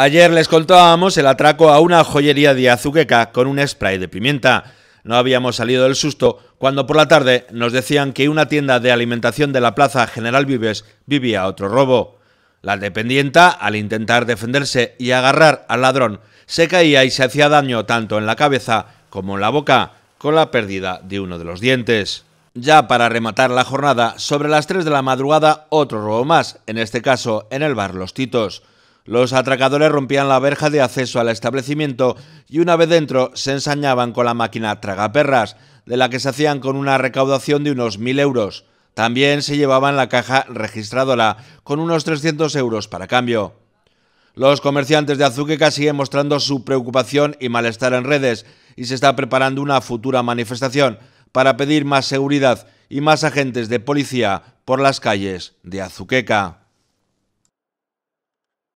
Ayer les contábamos el atraco a una joyería de Azuqueca con un spray de pimienta. No habíamos salido del susto cuando por la tarde nos decían que una tienda de alimentación de la Plaza General Vives vivía otro robo. La dependienta, al intentar defenderse y agarrar al ladrón, se caía y se hacía daño tanto en la cabeza como en la boca, con la pérdida de uno de los dientes. Ya para rematar la jornada, sobre las 3 de la madrugada otro robo más, en este caso en el bar Los Titos. Los atracadores rompían la verja de acceso al establecimiento y una vez dentro se ensañaban con la máquina tragaperras, de la que se hacían con una recaudación de unos 1.000 euros. También se llevaban la caja registradora, con unos 300 euros para cambio. Los comerciantes de Azuqueca siguen mostrando su preocupación y malestar en redes y se está preparando una futura manifestación para pedir más seguridad y más agentes de policía por las calles de Azuqueca.